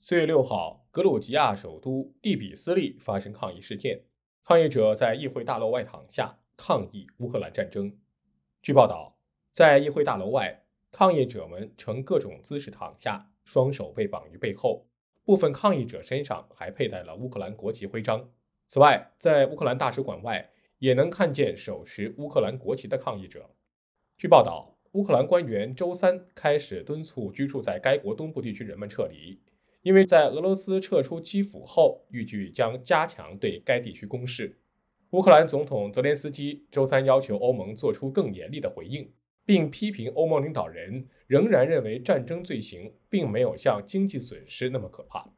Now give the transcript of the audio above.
四月六号，格鲁吉亚首都蒂比斯利发生抗议事件，抗议者在议会大楼外躺下抗议乌克兰战争。据报道，在议会大楼外，抗议者们呈各种姿势躺下，双手被绑于背后，部分抗议者身上还佩戴了乌克兰国旗徽章。此外，在乌克兰大使馆外也能看见手持乌克兰国旗的抗议者。据报道，乌克兰官员周三开始敦促居住在该国东部地区人们撤离。因为在俄罗斯撤出基辅后，预计将加强对该地区攻势。乌克兰总统泽连斯基周三要求欧盟做出更严厉的回应，并批评欧盟领导人仍然认为战争罪行并没有像经济损失那么可怕。